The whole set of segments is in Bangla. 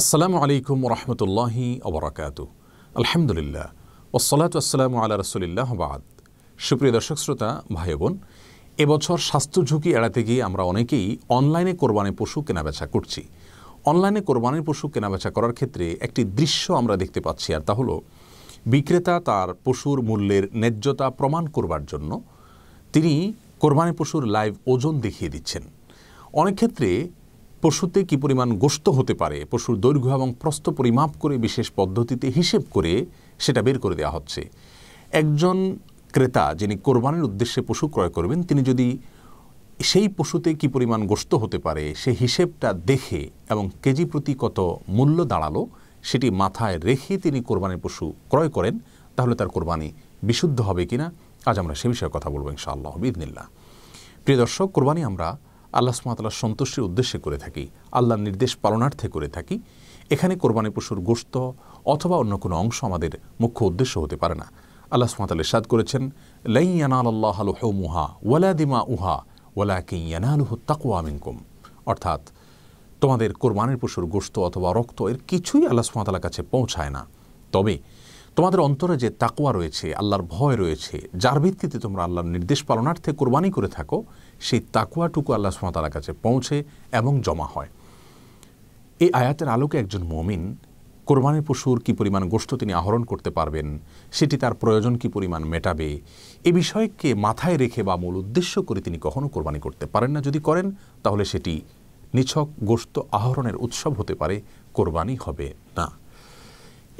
আসসালামু আলাইকুম রহমতুল্লাহি অবরাকাত আলহামদুলিল্লাহ ওসলাত আসসালাম আল্লাহ রসুলিল্লাহ বাদ সুপ্রিয় দর্শক শ্রোতা ভাই বোন এবছর স্বাস্থ্য ঝুঁকি এড়াতে গিয়ে আমরা অনেকেই অনলাইনে কোরবানি পশু কেনাবেচা করছি অনলাইনে কোরবানির পশু কেনাবেচা করার ক্ষেত্রে একটি দৃশ্য আমরা দেখতে পাচ্ছি আর তা হলো বিক্রেতা তার পশুর মূল্যের ন্যায্যতা প্রমাণ করবার জন্য তিনি কোরবানি পশুর লাইভ ওজন দেখিয়ে দিচ্ছেন অনেক ক্ষেত্রে পশুতে কি পরিমাণ গোস্ত হতে পারে পশুর দৈর্ঘ্য এবং প্রস্থ পরিমাপ করে বিশেষ পদ্ধতিতে হিসেব করে সেটা বের করে দেওয়া হচ্ছে একজন ক্রেতা যিনি কোরবানির উদ্দেশ্যে পশু ক্রয় করবেন তিনি যদি সেই পশুতে কি পরিমাণ গোস্ত হতে পারে সে হিসেবটা দেখে এবং কেজি প্রতি কত মূল্য দাঁড়ালো সেটি মাথায় রেখে তিনি কোরবানির পশু ক্রয় করেন তাহলে তার কোরবানি বিশুদ্ধ হবে কিনা আজ আমরা সে বিষয়ে কথা বলব ইনশাআল্লাহ বিদিনিল্লা প্রিয় দর্শক কোরবানি আমরা আল্লাহ সুমাতাল্লাহ সন্তুষ্টির উদ্দেশ্যে করে থাকি আল্লাহর নির্দেশ পালনার্থে করে থাকি এখানে কোরবানি পশুর গোস্ত অথবা অন্য কোনো অংশ আমাদের মুখ্য উদ্দেশ্য হতে পারে না আল্লাহ সুমাতাল ইসাদ করেছেন হেউ মুহা ওয়ালা দিমা উহা ওয়ালা কিয়ানালুহ তাকুয়া মিনকুম অর্থাৎ তোমাদের কোরবানির পশুর গোস্ত অথবা রক্ত এর কিছুই আল্লাহ সুমাতালার কাছে পৌঁছায় না তবে তোমাদের অন্তরে যে তাকুয়া রয়েছে আল্লাহর ভয় রয়েছে যার ভিত্তিতে তোমরা আল্লাহর নির্দেশ পালনার্থে কোরবানি করে থাকো সেই তাকুয়াটুকু আল্লাহ সুমাতালার কাছে পৌঁছে এবং জমা হয় এই আয়াতের আলোকে একজন মমিন কোরবানের পশুর কি পরিমাণ গোষ্ঠ তিনি আহরণ করতে পারবেন সেটি তার প্রয়োজন কি পরিমাণ মেটাবে এ বিষয়কে মাথায় রেখে বা মূল উদ্দেশ্য করে তিনি কখনও কোরবানি করতে পারেন না যদি করেন তাহলে সেটি নিছক গোস্ত আহরণের উৎসব হতে পারে কোরবানি হবে না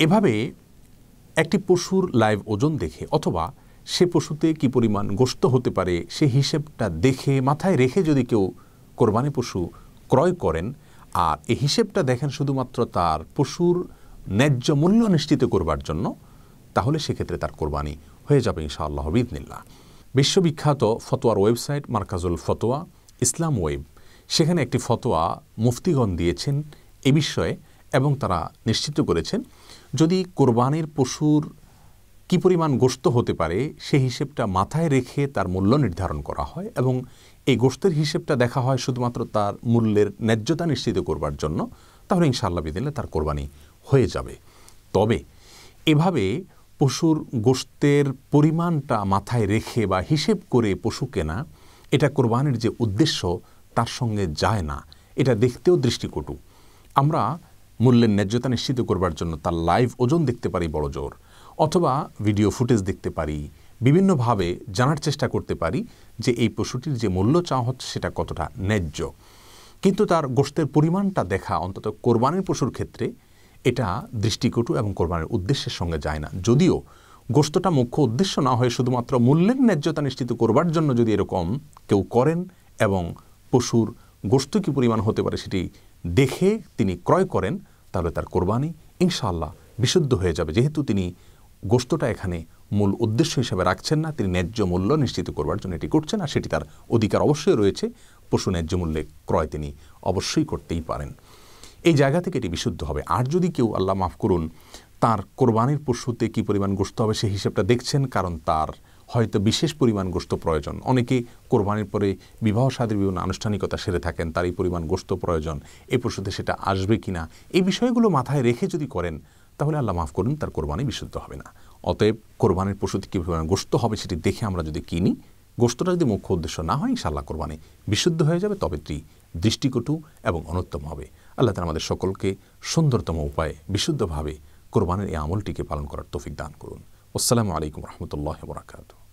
এভাবে একটি পশুর লাইভ ওজন দেখে অথবা সে পশুতে কি পরিমাণ গোস্ত হতে পারে সে হিসেবটা দেখে মাথায় রেখে যদি কেউ কোরবানি পশু ক্রয় করেন আর এই হিসেবটা দেখেন শুধুমাত্র তার পশুর ন্যায্য মূল্য নিশ্চিত করবার জন্য তাহলে সেক্ষেত্রে তার কোরবানি হয়ে যাবে ইনশাআল্লাহ বিদনিল্লা বিশ্ববিখ্যাত ফতোয়ার ওয়েবসাইট মার্কাজুল ফতোয়া ইসলাম ওয়েব সেখানে একটি ফতোয়া মুফতিগণ দিয়েছেন এ বিষয়ে এবং তারা নিশ্চিত করেছেন যদি কোরবানির পশুর কি পরিমাণ গোস্ত হতে পারে সেই হিসেবটা মাথায় রেখে তার মূল্য নির্ধারণ করা হয় এবং এই গোস্তের হিসেবটা দেখা হয় শুধুমাত্র তার মূল্যের ন্যায্যতা নিশ্চিত করবার জন্য তাহলে ইনশাআল্লাহ বিদিনে তার কোরবানি হয়ে যাবে তবে এভাবে পশুর গোস্তের পরিমাণটা মাথায় রেখে বা হিসেব করে পশু কেনা এটা কোরবানির যে উদ্দেশ্য তার সঙ্গে যায় না এটা দেখতেও দৃষ্টিকটু আমরা মূল্যের ন্যায্যতা নিশ্চিত করবার জন্য তার লাইভ ওজন দেখতে পারি বড় জোর অথবা ভিডিও ফুটেজ দেখতে পারি বিভিন্নভাবে জানার চেষ্টা করতে পারি যে এই পশুটির যে মূল্য চাওয়া হচ্ছে সেটা কতটা ন্যায্য কিন্তু তার গোষ্ঠের পরিমাণটা দেখা অন্তত কোরবানির পশুর ক্ষেত্রে এটা দৃষ্টিকটু এবং কোরবানির উদ্দেশ্যের সঙ্গে যায় না যদিও গোস্তটা মুখ্য উদ্দেশ্য না হয়ে শুধুমাত্র মূল্যের ন্যায্যতা নিশ্চিত করবার জন্য যদি এরকম কেউ করেন এবং পশুর গোষ্ঠ কী পরিমাণ হতে পারে সেটি দেখে তিনি ক্রয় করেন তাহলে তার কোরবানি ইনশাআল্লাহ বিশুদ্ধ হয়ে যাবে যেহেতু তিনি গোস্তটা এখানে মূল উদ্দেশ্য হিসেবে রাখছেন না তিনি ন্যায্য মূল্য নিশ্চিত করবার জন্য এটি করছেন আর সেটি তার অধিকার অবশ্যই রয়েছে পশু ন্যায্য মূল্যে ক্রয় তিনি অবশ্যই করতেই পারেন এই জায়গা থেকে এটি বিশুদ্ধ হবে আর যদি কেউ আল্লাহ মাফ করুন তার কোরবানির পশুতে কি পরিমাণ গোস্ত হবে সেই হিসেবটা দেখছেন কারণ তার হয়তো বিশেষ পরিমাণ গোস্ত প্রয়োজন অনেকে কোরবানির পরে বিবাহ সাদের বিভিন্ন আনুষ্ঠানিকতা সেরে থাকেন তার এই পরিমাণ গোস্ত প্রয়োজন এ পশুতে সেটা আসবে কি না এই বিষয়গুলো মাথায় রেখে যদি করেন তাহলে আল্লাহ মাফ করুন তার কোরবানি বিশুদ্ধ হবে না অতএব কোরবানির পশুতে কী পরিমাণ গোস্ত হবে সেটি দেখে আমরা যদি কিনি গোস্তটা যদি মুখ্য উদ্দেশ্য না হয় ইনশাল্লাহ কোরবানি বিশুদ্ধ হয়ে যাবে তবে এটি দৃষ্টিকটু এবং অনুত্তম হবে আল্লাহ তালা আমাদের সকলকে সুন্দরতম উপায়ে বিশুদ্ধভাবে কোরবানের এই আমলটিকে পালন করার তৌফিক দান করুন আসসালামু আলাইকুম রহমতুল্লাহ বরাকাতু